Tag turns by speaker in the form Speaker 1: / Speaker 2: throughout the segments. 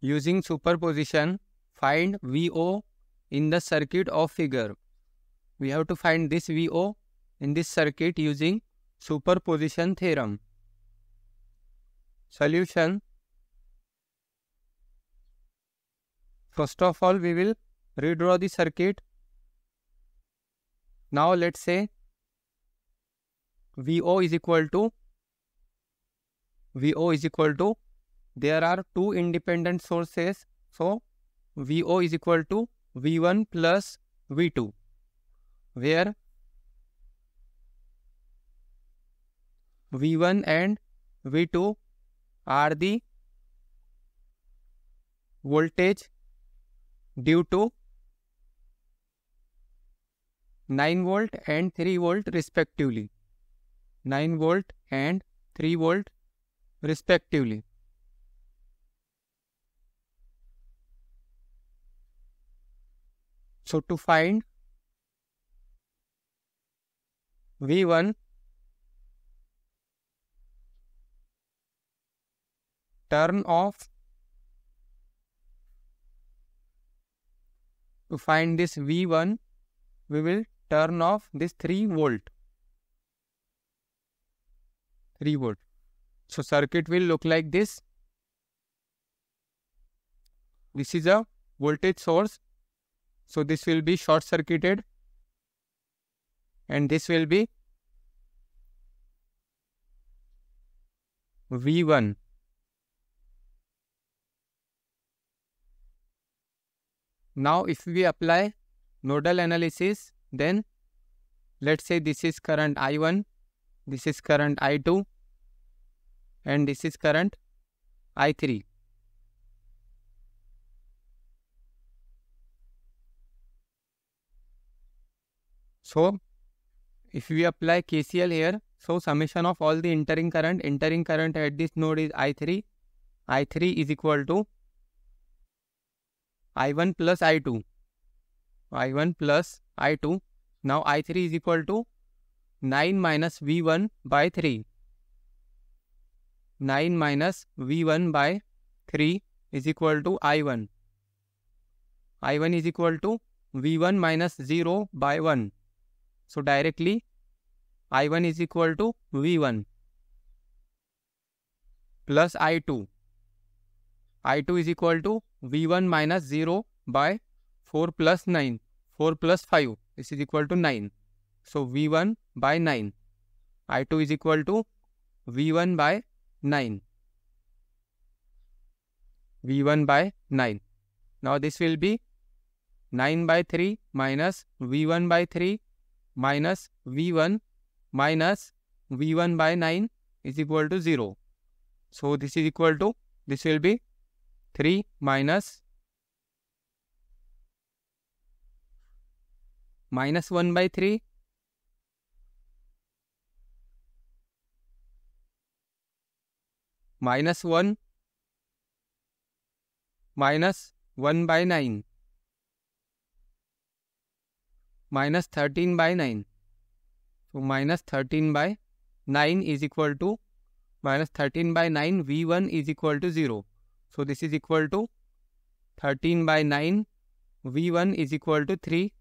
Speaker 1: Using superposition, find VO in the circuit of figure. We have to find this VO in this circuit using superposition theorem. Solution First of all, we will redraw the circuit. Now let's say VO is equal to VO is equal to there are two independent sources. So, VO is equal to V1 plus V2, where V1 and V2 are the voltage due to 9 volt and 3 volt respectively. 9 volt and 3 volt respectively. So to find V1 turn off to find this V1 we will turn off this 3 volt 3 volt so circuit will look like this this is a voltage source so this will be short circuited and this will be V1. Now if we apply nodal analysis then let's say this is current I1, this is current I2 and this is current I3. So if we apply KCL here, so summation of all the entering current, entering current at this node is I3. I3 is equal to I1 plus I2. I1 plus I2. Now I3 is equal to 9 minus V1 by 3. 9 minus V1 by 3 is equal to I1. I1 is equal to V1 minus 0 by 1. So directly I1 is equal to V1 plus I2. I2 is equal to V1 minus 0 by 4 plus 9. 4 plus 5 this is equal to 9. So V1 by 9. I2 is equal to V1 by 9. V1 by 9. Now this will be 9 by 3 minus V1 by 3 minus V1 minus V1 by 9 is equal to 0. So, this is equal to, this will be 3 minus minus 1 by 3 minus 1 minus 1 by 9 minus 13 by 9. So minus 13 by 9 is equal to minus 13 by 9 V1 is equal to 0. So this is equal to 13 by 9 V1 is equal to 3.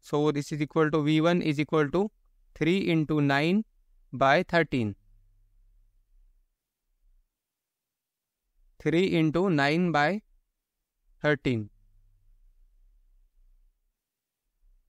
Speaker 1: So this is equal to V1 is equal to 3 into 9 by 13. 3 into 9 by 13.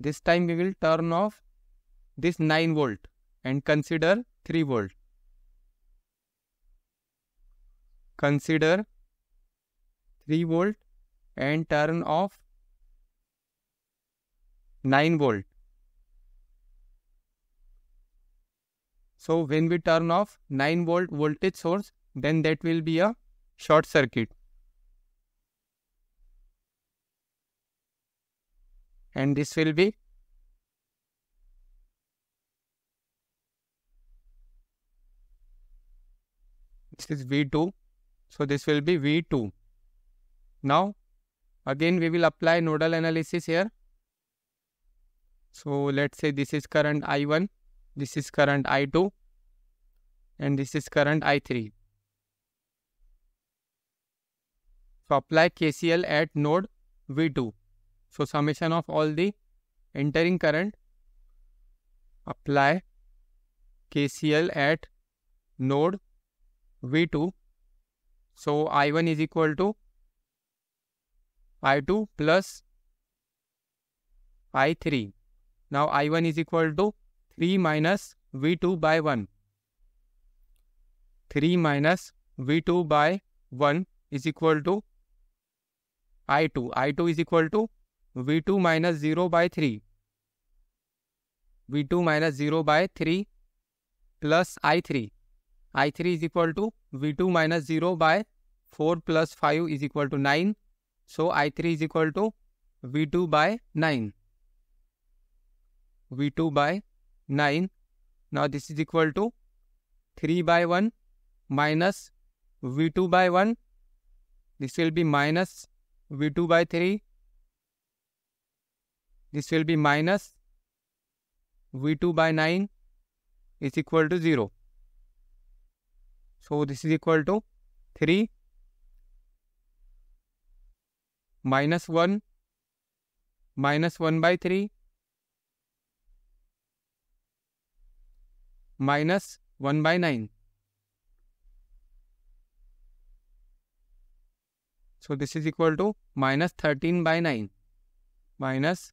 Speaker 1: This time we will turn off this 9 volt and consider 3 volt. Consider 3 volt and turn off 9 volt. So when we turn off 9 volt voltage source then that will be a short circuit. and this will be this is V2 so this will be V2 now again we will apply nodal analysis here so let's say this is current I1 this is current I2 and this is current I3 so apply KCL at node V2 so summation of all the entering current, apply KCL at node V2. So I1 is equal to I2 plus I3. Now I1 is equal to 3 minus V2 by 1. 3 minus V2 by 1 is equal to I2. I2 is equal to v2 minus 0 by 3 v2 minus 0 by 3 plus i3 i3 is equal to v2 minus 0 by 4 plus 5 is equal to 9 so i3 is equal to v2 by 9 v2 by 9 now this is equal to 3 by 1 minus v2 by 1 this will be minus v2 by 3 this will be minus V2 by 9 is equal to 0. So this is equal to 3 minus 1 minus 1 by 3 minus 1 by 9. So this is equal to minus 13 by 9 minus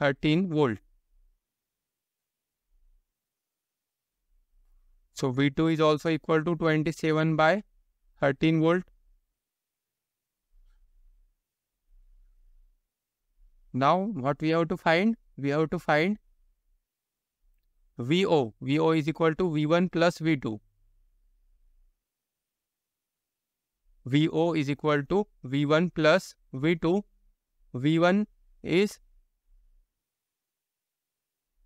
Speaker 1: 13 volt. So V2 is also equal to 27 by 13 volt. Now what we have to find? We have to find VO. VO is equal to V1 plus V2. VO is equal to V1 plus V2. V1 is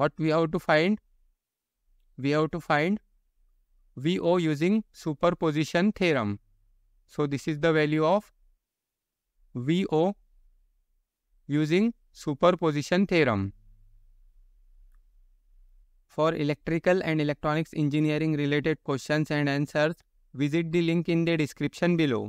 Speaker 1: what we have to find we have to find vo using superposition theorem so this is the value of vo using superposition theorem for electrical and electronics engineering related questions and answers visit the link in the description below